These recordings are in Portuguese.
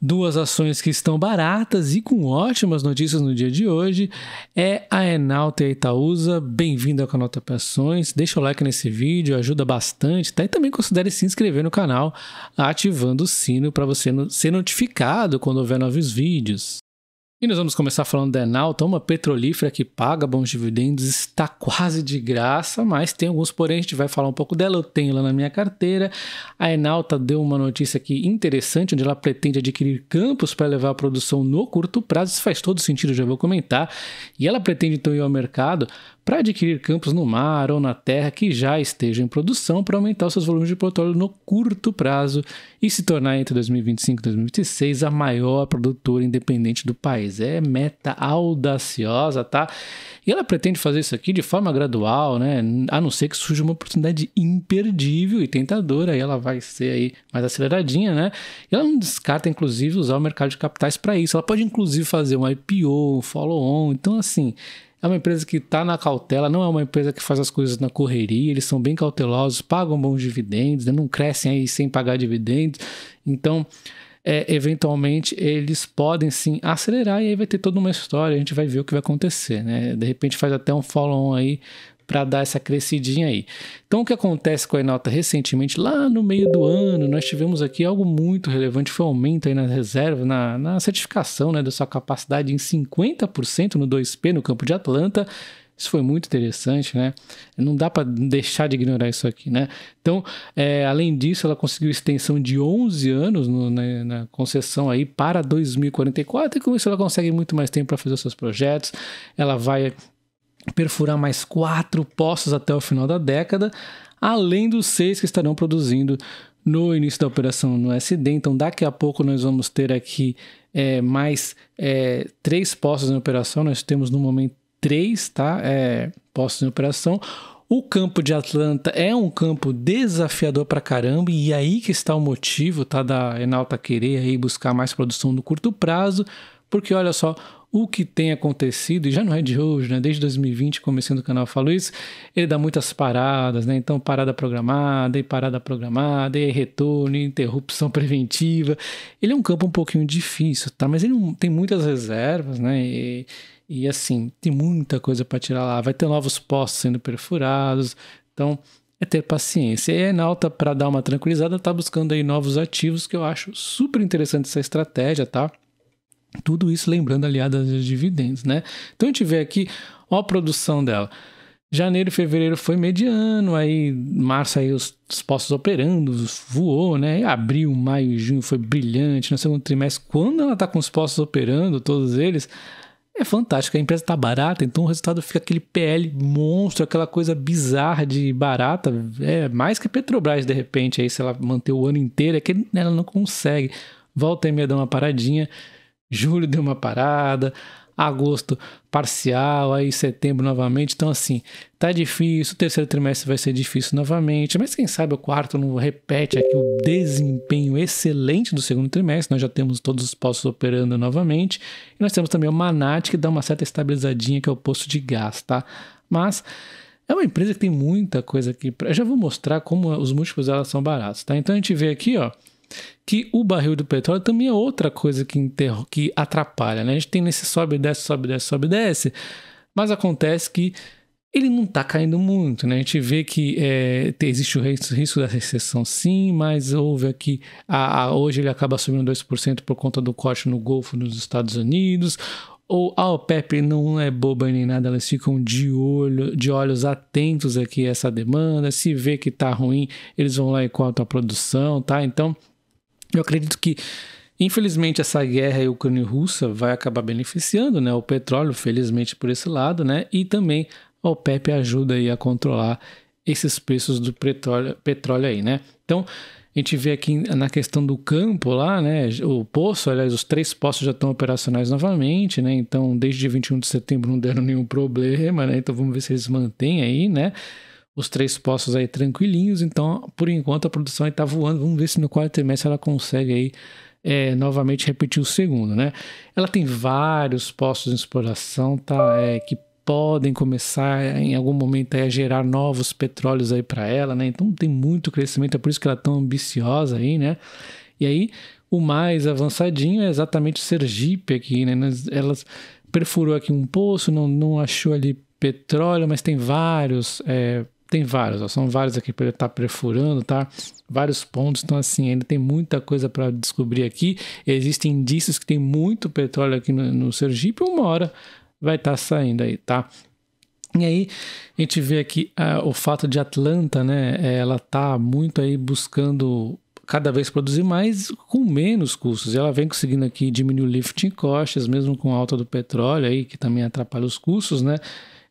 Duas ações que estão baratas e com ótimas notícias no dia de hoje é a Enalta e a Itaúsa. Bem-vindo ao canal Top Ações. Deixa o like nesse vídeo, ajuda bastante. Tá? E também considere se inscrever no canal ativando o sino para você ser notificado quando houver novos vídeos. E nós vamos começar falando da Enalta, uma petrolífera que paga bons dividendos, está quase de graça, mas tem alguns porém, a gente vai falar um pouco dela, eu tenho lá na minha carteira. A Enalta deu uma notícia aqui interessante, onde ela pretende adquirir campos para levar a produção no curto prazo, isso faz todo sentido, já vou comentar. E ela pretende então ir ao mercado para adquirir campos no mar ou na terra que já estejam em produção para aumentar seus volumes de petróleo no curto prazo e se tornar entre 2025 e 2026 a maior produtora independente do país. É meta audaciosa, tá? E ela pretende fazer isso aqui de forma gradual, né? A não ser que surja uma oportunidade imperdível e tentadora, aí ela vai ser aí mais aceleradinha, né? E ela não descarta, inclusive, usar o mercado de capitais para isso. Ela pode, inclusive, fazer um IPO, um follow-on. Então, assim, é uma empresa que está na cautela, não é uma empresa que faz as coisas na correria, eles são bem cautelosos, pagam bons dividendos, né? não crescem aí sem pagar dividendos. Então, é, eventualmente, eles podem sim acelerar e aí vai ter toda uma história, a gente vai ver o que vai acontecer. Né? De repente faz até um follow-on aí para dar essa crescidinha aí. Então, o que acontece com a Inota recentemente, lá no meio do ano, nós tivemos aqui algo muito relevante, foi um aumento aí na reserva, na, na certificação né, da sua capacidade em 50% no 2P no campo de Atlanta. Isso foi muito interessante, né? Não dá para deixar de ignorar isso aqui, né? Então, é, além disso, ela conseguiu extensão de 11 anos no, na, na, concessão aí para 2044 e com isso ela consegue muito mais tempo para fazer os seus projetos. Ela vai perfurar mais quatro poços até o final da década, além dos seis que estarão produzindo no início da operação no SD. Então, daqui a pouco nós vamos ter aqui é, mais é, três postos em operação. Nós temos no momento três tá? É, postos em operação. O campo de Atlanta é um campo desafiador para caramba, e aí que está o motivo tá, da Enalta querer aí buscar mais produção no curto prazo, porque olha só, o que tem acontecido, e já não é de hoje, né? Desde 2020, começando o canal, falou falo isso, ele dá muitas paradas, né? Então, parada programada, e parada programada, e retorno, e interrupção preventiva. Ele é um campo um pouquinho difícil, tá? Mas ele tem muitas reservas, né? E, e assim, tem muita coisa para tirar lá. Vai ter novos postos sendo perfurados. Então, é ter paciência. E a Enalta, para dar uma tranquilizada, tá buscando aí novos ativos, que eu acho super interessante essa estratégia, tá? Tudo isso lembrando aliada aos dividendos, né? Então a gente vê aqui, ó a produção dela. Janeiro e fevereiro foi mediano, aí março aí os, os postos operando, voou, né? E abril, maio e junho foi brilhante. No segundo trimestre, quando ela tá com os postos operando, todos eles, é fantástico. A empresa tá barata, então o resultado fica aquele PL monstro, aquela coisa bizarra de barata. É mais que a Petrobras, de repente, aí se ela manter o ano inteiro, é que ela não consegue. Volta e meia dá uma paradinha julho deu uma parada, agosto parcial, aí setembro novamente. Então, assim, tá difícil, o terceiro trimestre vai ser difícil novamente, mas quem sabe o quarto não repete aqui o desempenho excelente do segundo trimestre. Nós já temos todos os postos operando novamente. E nós temos também o Manat, que dá uma certa estabilizadinha, que é o posto de gás, tá? Mas. É uma empresa que tem muita coisa aqui. Eu já vou mostrar como os múltiplos elas são baratos, tá? Então a gente vê aqui, ó, que o barril do petróleo também é outra coisa que, interro que atrapalha. Né? A gente tem nesse sobe e desce, sobe, desce, sobe, desce, mas acontece que ele não está caindo muito. Né? A gente vê que é, existe o risco da recessão, sim, mas houve aqui. A, a, hoje ele acaba subindo 2% por conta do corte no Golfo nos Estados Unidos. Ou a OPEP não é boba nem nada, elas ficam de olho, de olhos atentos aqui a essa demanda. Se vê que está ruim, eles vão lá e cortam a produção, tá? Então eu acredito que, infelizmente, essa guerra ucrânia-russa vai acabar beneficiando né, o petróleo, felizmente por esse lado, né? E também a OPEP ajuda aí a controlar esses preços do petróleo, petróleo aí, né? Então, a gente vê aqui na questão do campo lá, né? O poço, aliás, os três poços já estão operacionais novamente, né? Então, desde 21 de setembro não deram nenhum problema, né? Então, vamos ver se eles mantêm aí, né? os três postos aí tranquilinhos. Então, por enquanto, a produção está voando. Vamos ver se no quarto trimestre ela consegue aí é, novamente repetir o segundo, né? Ela tem vários postos de exploração, tá? É, que podem começar é, em algum momento a gerar novos petróleos aí para ela, né? Então tem muito crescimento, é por isso que ela é tão ambiciosa aí, né? E aí o mais avançadinho é exatamente Sergipe aqui, né? Elas perfurou aqui um poço, não, não achou ali petróleo, mas tem vários é, tem vários, ó, são vários aqui para ele estar tá perfurando, tá? Vários pontos, então assim, ainda tem muita coisa para descobrir aqui. Existem indícios que tem muito petróleo aqui no, no Sergipe, uma hora vai estar tá saindo aí, tá? E aí a gente vê aqui ah, o fato de Atlanta, né? Eh, ela tá muito aí buscando cada vez produzir mais com menos custos. ela vem conseguindo aqui diminuir o lifting costs, mesmo com a alta do petróleo aí, que também atrapalha os custos, né?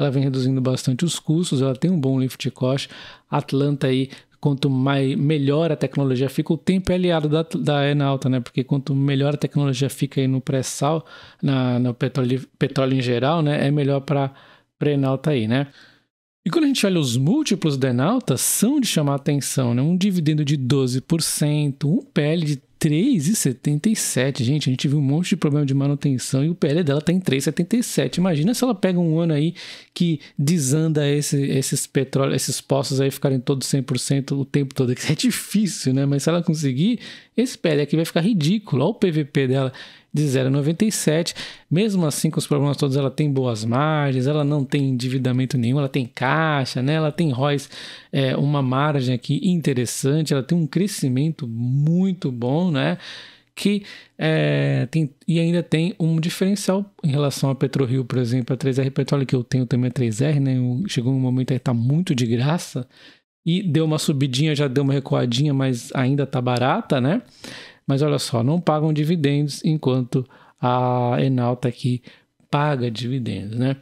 ela vem reduzindo bastante os custos, ela tem um bom lift cost. Atlanta aí quanto mais, melhor a tecnologia fica, o tempo é aliado da, da Enalta, né? Porque quanto melhor a tecnologia fica aí no pré-sal, na, no petróleo, petróleo em geral, né? É melhor para a Enalta aí, né? E quando a gente olha os múltiplos da Enalta, são de chamar atenção, né? Um dividendo de 12%, um PL de 3,77. Gente, a gente viu um monte de problema de manutenção e o PL dela tá em 3,77. Imagina se ela pega um ano aí que desanda esse, esses petróleo, esses poços aí ficarem todos 100% o tempo todo. É difícil, né? Mas se ela conseguir, esse PL aqui vai ficar ridículo. Olha o PVP dela de 0,97. Mesmo assim, com os problemas todos, ela tem boas margens, ela não tem endividamento nenhum, ela tem caixa, né? ela tem ROIs, é, uma margem aqui interessante, ela tem um crescimento muito bom, né? que é, tem, e ainda tem um diferencial em relação a PetroRio, por exemplo, a 3R Petróleo, que eu tenho também a 3R, né? Chegou um momento aí que tá muito de graça e deu uma subidinha, já deu uma recuadinha, mas ainda tá barata, né? Mas olha só, não pagam dividendos enquanto a Enalta aqui paga dividendos, né?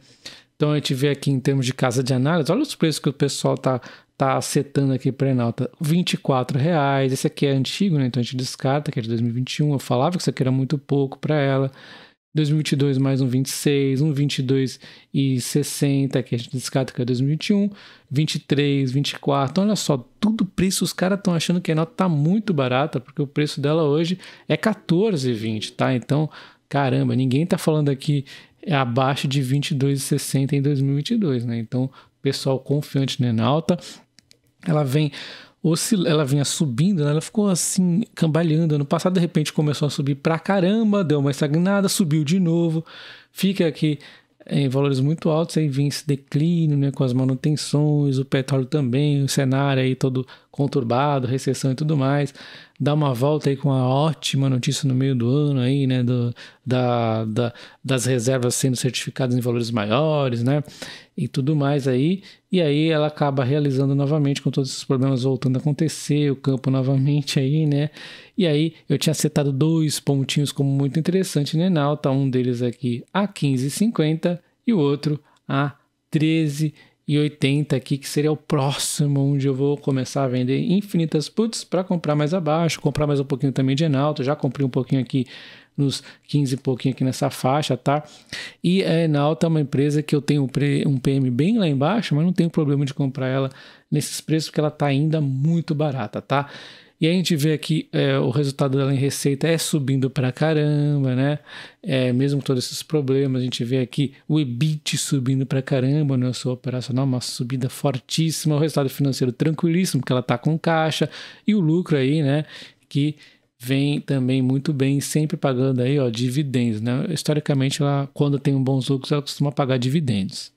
Então a gente vê aqui em termos de casa de análise, olha os preços que o pessoal tá tá setando aqui para Enalta, R$ reais. Esse aqui é antigo, né? Então a gente descarta que é de 2021. Eu falava que isso aqui era muito pouco para ela. 2022 mais um 26, um 22 e 60, que a gente descarta que é 2021, 23, 24. Olha só, tudo preço, os caras estão achando que a nota tá muito barata, porque o preço dela hoje é 14,20, tá? Então, caramba, ninguém tá falando aqui abaixo de 22,60 em 2022, né? Então, pessoal confiante na Enalta, alta. Ela vem oscil... ela vinha subindo, né? ela ficou assim, cambaleando. Ano passado, de repente, começou a subir pra caramba, deu uma estagnada, subiu de novo, fica aqui em valores muito altos, aí vem esse declínio né? com as manutenções, o petróleo também, o cenário aí todo conturbado, recessão e tudo mais. Dá uma volta aí com a ótima notícia no meio do ano aí, né? Do, da, da, das reservas sendo certificadas em valores maiores, né? E tudo mais aí. E aí ela acaba realizando novamente com todos esses problemas voltando a acontecer, o campo novamente aí, né? E aí eu tinha setado dois pontinhos como muito interessante, né? alta, um deles aqui é a 15,50 e o outro a 13,50 e 80 aqui, que seria o próximo onde eu vou começar a vender infinitas puts para comprar mais abaixo, comprar mais um pouquinho também de Enalto, já comprei um pouquinho aqui nos 15 e pouquinho aqui nessa faixa, tá? E a Enalta é uma empresa que eu tenho um PM bem lá embaixo, mas não tenho problema de comprar ela nesses preços porque ela tá ainda muito barata, tá? E a gente vê aqui é, o resultado dela em receita é subindo pra caramba, né? É, mesmo com todos esses problemas, a gente vê aqui o EBIT subindo pra caramba, né? Sua operacional, uma subida fortíssima, o resultado financeiro tranquilíssimo, porque ela tá com caixa, e o lucro aí, né? Que vem também muito bem, sempre pagando aí, ó, dividendos, né? Historicamente, ela, quando tem um bons lucros, ela costuma pagar dividendos.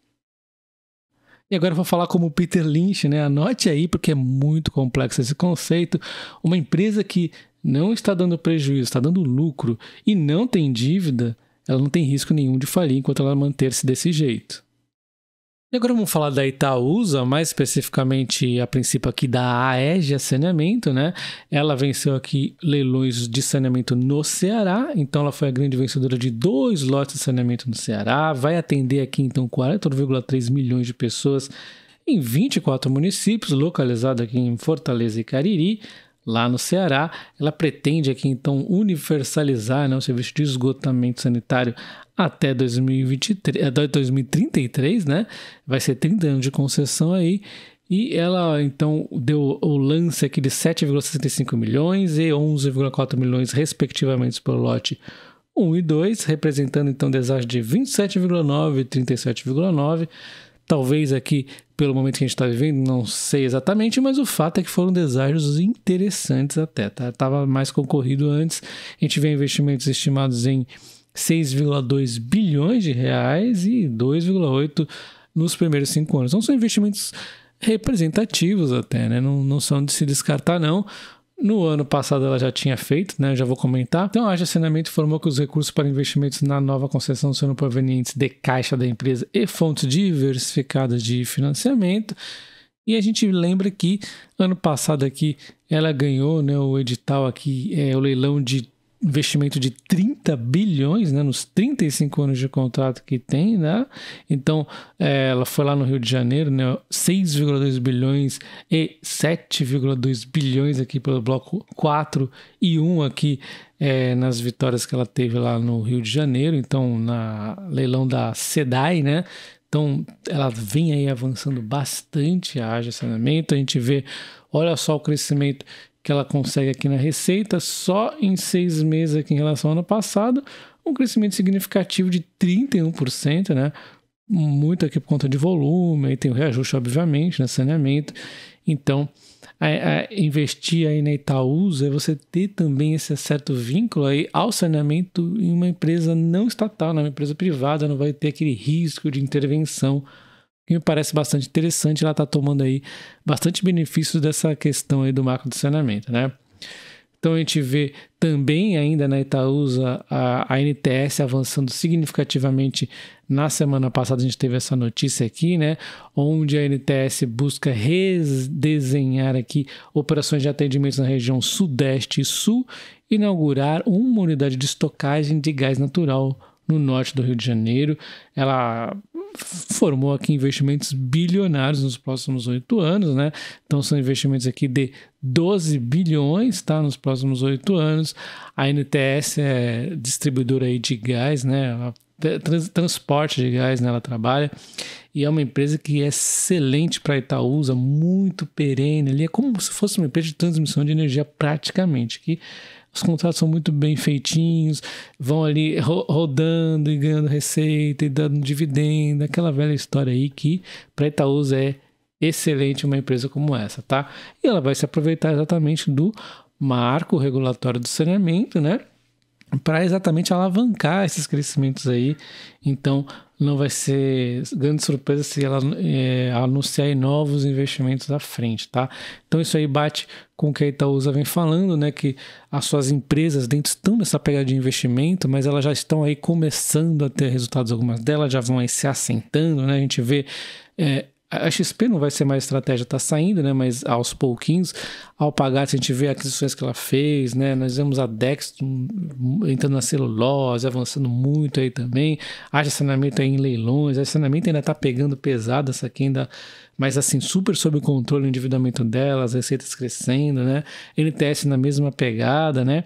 E agora eu vou falar como Peter Lynch, né? Anote aí, porque é muito complexo esse conceito. Uma empresa que não está dando prejuízo, está dando lucro e não tem dívida, ela não tem risco nenhum de falir enquanto ela manter-se desse jeito. E agora vamos falar da Itaúsa, mais especificamente a princípio aqui da AEG Saneamento, né? Ela venceu aqui leilões de saneamento no Ceará, então ela foi a grande vencedora de dois lotes de saneamento no Ceará, vai atender aqui então 40,3 milhões de pessoas em 24 municípios, localizado aqui em Fortaleza e Cariri lá no Ceará. Ela pretende aqui então universalizar né, o serviço de esgotamento sanitário até 2023, 2033, eh, né? Vai ser 30 anos de concessão aí. E ela então deu o lance aqui de 7,65 milhões e 11,4 milhões, respectivamente, pelo lote 1 e 2, representando então deságio de 27,9 e 37,9 talvez aqui pelo momento que a gente está vivendo, não sei exatamente, mas o fato é que foram desajos interessantes até, tá? Tava mais concorrido antes. A gente vê investimentos estimados em 6,2 bilhões de reais e 2,8 nos primeiros cinco anos. Então são investimentos representativos até, né? Não, não são de se descartar, não. No ano passado ela já tinha feito, né? Eu já vou comentar. Então a assinamento informou que os recursos para investimentos na nova concessão serão provenientes de caixa da empresa e fontes diversificadas de financiamento. E a gente lembra que ano passado aqui ela ganhou né, o edital aqui, é, o leilão de investimento de 30 bilhões, né, nos 35 anos de contrato que tem, né? Então, é, ela foi lá no Rio de Janeiro, né, 6,2 bilhões e 7,2 bilhões aqui pelo bloco 4 e 1 aqui é, nas vitórias que ela teve lá no Rio de Janeiro, então na leilão da SEDAI, né? Então, ela vem aí avançando bastante a área saneamento, a gente vê Olha só o crescimento que ela consegue aqui na receita, só em seis meses aqui em relação ao ano passado, um crescimento significativo de 31%, né? Muito aqui por conta de volume, aí tem o reajuste, obviamente, né? Saneamento. Então, a, a investir aí na Itaúsa é você ter também esse certo vínculo aí ao saneamento em uma empresa não estatal, na né? empresa privada, não vai ter aquele risco de intervenção que me parece bastante interessante. Ela está tomando aí bastante benefícios dessa questão aí do macro do saneamento, né? Então a gente vê também ainda na né, Itaúsa a, a NTS avançando significativamente. Na semana passada a gente teve essa notícia aqui, né? Onde a NTS busca redesenhar aqui operações de atendimento na região sudeste e sul, inaugurar uma unidade de estocagem de gás natural no norte do Rio de Janeiro. Ela formou aqui investimentos bilionários nos próximos oito anos, né? Então são investimentos aqui de 12 bilhões, tá? Nos próximos oito anos. A NTS é distribuidora aí de gás, né? trans, transporte de gás, né? Ela trabalha e é uma empresa que é excelente para Itaúsa, muito perene ali, é como se fosse uma empresa de transmissão de energia praticamente, que os contratos são muito bem feitinhos, vão ali ro rodando e ganhando receita e dando dividendo, aquela velha história aí que para Itaúsa é excelente uma empresa como essa, tá? E ela vai se aproveitar exatamente do marco regulatório do saneamento, né? para exatamente alavancar esses crescimentos aí. Então, não vai ser grande surpresa se ela é, anunciar novos investimentos à frente, tá? Então, isso aí bate com o que a Itaúsa vem falando, né? Que as suas empresas dentro estão nessa pegada de investimento, mas elas já estão aí começando a ter resultados. Algumas delas já vão aí se assentando, né? A gente vê é, a XP não vai ser mais estratégia, está saindo, né? Mas aos pouquinhos, ao pagar, a gente vê aquisições que ela fez, né? Nós vemos a Dex hum, entrando na celulose, avançando muito aí também. A saneamento aí em leilões, a saneamento ainda está pegando pesado, essa aqui ainda, mas assim, super sob controle o endividamento dela, as receitas crescendo, né? NTS na mesma pegada, né?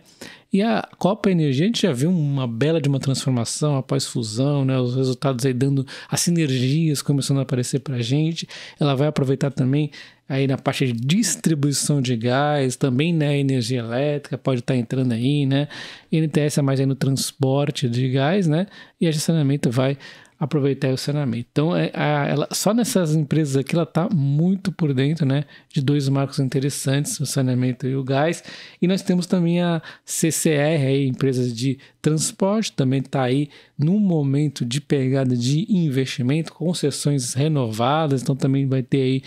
E a Copa Energia, a gente já viu uma bela de uma transformação após fusão, né? Os resultados aí dando as sinergias começando a aparecer para a gente. Ela vai aproveitar também aí na parte de distribuição de gás, também né, energia elétrica pode estar tá entrando aí, né? NTS é mais aí no transporte de gás, né? E a gestionamento vai aproveitar o saneamento. Então, é, a, ela, só nessas empresas aqui, ela está muito por dentro né, de dois marcos interessantes, o saneamento e o gás. E nós temos também a CCR, aí, empresas de transporte, também está aí num momento de pegada de investimento, concessões renovadas, então também vai ter aí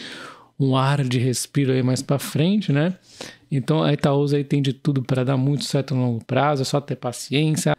um ar de respiro aí mais para frente, né? Então a Itaúsa aí tem de tudo para dar muito certo no longo prazo, é só ter paciência.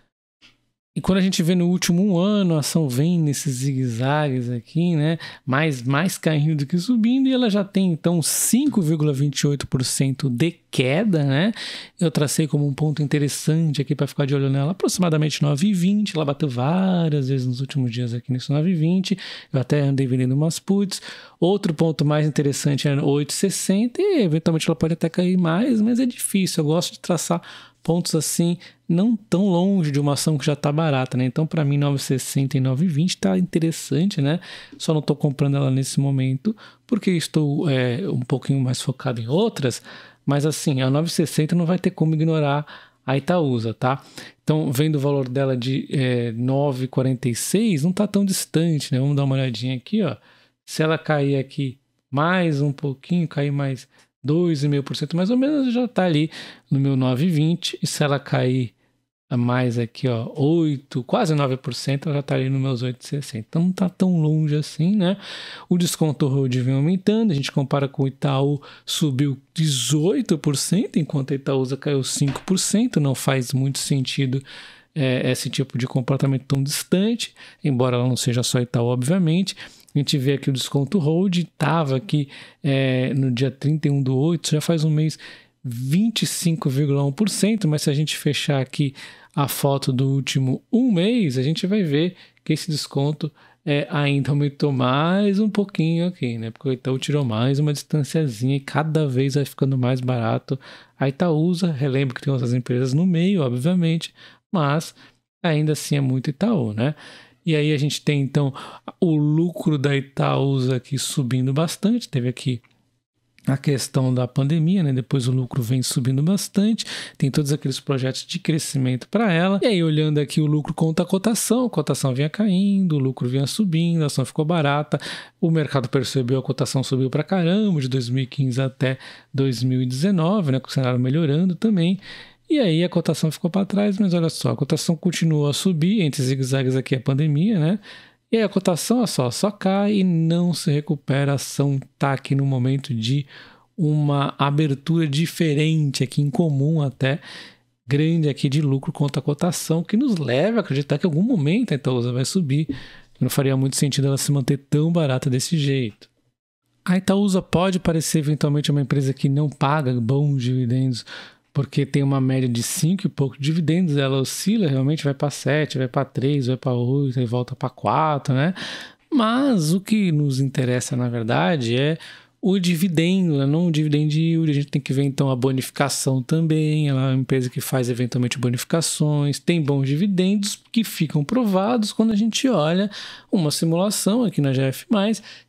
E quando a gente vê no último um ano, a ação vem nesses zigue-zagues aqui, né? Mais, mais caindo do que subindo, e ela já tem então 5,28% de queda, né? Eu tracei como um ponto interessante aqui para ficar de olho nela, aproximadamente 9,20. Ela bateu várias vezes nos últimos dias aqui nesse 9,20. Eu até andei vendendo umas puts. Outro ponto mais interessante é era 8,60, e eventualmente ela pode até cair mais, mas é difícil. Eu gosto de traçar pontos assim não tão longe de uma ação que já está barata, né? Então para mim 9,60 e 9,20 está interessante, né? Só não estou comprando ela nesse momento porque estou é, um pouquinho mais focado em outras, mas assim a 9,60 não vai ter como ignorar a Itaúsa, tá? Então vendo o valor dela de é, 9,46 não está tão distante, né? Vamos dar uma olhadinha aqui, ó. Se ela cair aqui mais um pouquinho, cair mais 2,5% mais ou menos, já está ali no meu 9,20%. E se ela cair a mais aqui, ó, 8, quase 9%, ela já está ali nos meus 8,60%. Então não está tão longe assim, né? O desconto road vem aumentando, a gente compara com o Itaú, subiu 18%, enquanto a Itaúsa caiu 5%, não faz muito sentido é, esse tipo de comportamento tão distante, embora ela não seja só Itaú, obviamente. A gente vê aqui o desconto hold, estava aqui é, no dia 31 do 8, já faz um mês 25,1%, mas se a gente fechar aqui a foto do último um mês, a gente vai ver que esse desconto é, ainda aumentou mais um pouquinho aqui, né? Porque o Itaú tirou mais uma distanciazinha e cada vez vai ficando mais barato. A Itaúsa, relembro que tem outras empresas no meio, obviamente, mas ainda assim é muito Itaú, né? E aí a gente tem então o lucro da Itaúsa aqui subindo bastante, teve aqui a questão da pandemia, né? Depois o lucro vem subindo bastante, tem todos aqueles projetos de crescimento para ela. E aí, olhando aqui o lucro contra a cotação, a cotação vinha caindo, o lucro vinha subindo, a ação ficou barata, o mercado percebeu a cotação subiu para caramba de 2015 até 2019, né? Com o cenário melhorando também. E aí a cotação ficou para trás, mas olha só, a cotação continuou a subir, entre zigue-zagues aqui a pandemia, né? E aí a cotação, olha só, só cai e não se recupera, a ação tá aqui no momento de uma abertura diferente aqui, incomum até, grande aqui de lucro contra a cotação, que nos leva a acreditar que em algum momento a Itaúsa vai subir. Não faria muito sentido ela se manter tão barata desse jeito. A Itaúsa pode parecer eventualmente uma empresa que não paga bons dividendos porque tem uma média de 5 e pouco dividendos, ela oscila realmente, vai para 7, vai para 3, vai para 8, volta para 4, né? Mas o que nos interessa, na verdade, é o dividendo, né? não o dividend yield. A gente tem que ver então a bonificação também. Ela é uma empresa que faz eventualmente bonificações, tem bons dividendos que ficam provados quando a gente olha uma simulação aqui na GF,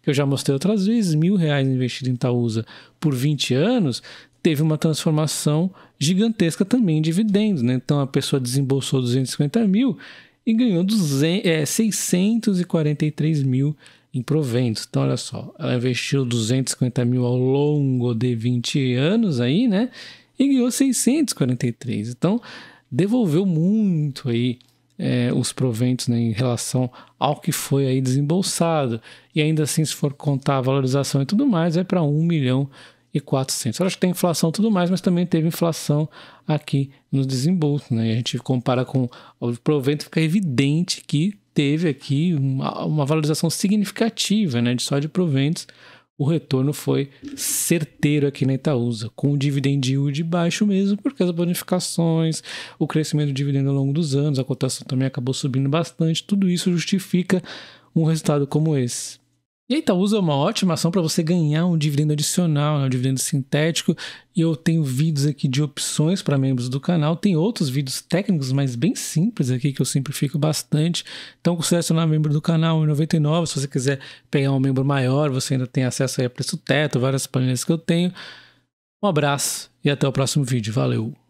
que eu já mostrei outras vezes: mil reais investido em Itaúsa por 20 anos teve uma transformação gigantesca também em dividendos. Né? Então a pessoa desembolsou 250 mil e ganhou 200, é, 643 mil em proventos. Então, olha só, ela investiu 250 mil ao longo de 20 anos aí, né? E ganhou 643. Então, devolveu muito aí é, os proventos né, em relação ao que foi aí desembolsado. E ainda assim, se for contar a valorização e tudo mais, é para 1 milhão 4.400. Eu acho que tem inflação e tudo mais, mas também teve inflação aqui no desembolso. Né? E a gente compara com o provento, fica evidente que teve aqui uma, uma valorização significativa né? de só de proventos. O retorno foi certeiro aqui na Itaúsa, com o dividend yield baixo mesmo, porque as bonificações, o crescimento do dividendo ao longo dos anos, a cotação também acabou subindo bastante, tudo isso justifica um resultado como esse. E a Itaúsa é uma ótima ação para você ganhar um dividendo adicional, né? um dividendo sintético. E eu tenho vídeos aqui de opções para membros do canal. Tem outros vídeos técnicos, mas bem simples aqui, que eu simplifico bastante. Então, considere se membro do canal em 99. Se você quiser pegar um membro maior, você ainda tem acesso aí a preço teto, várias planilhas que eu tenho. Um abraço e até o próximo vídeo. Valeu!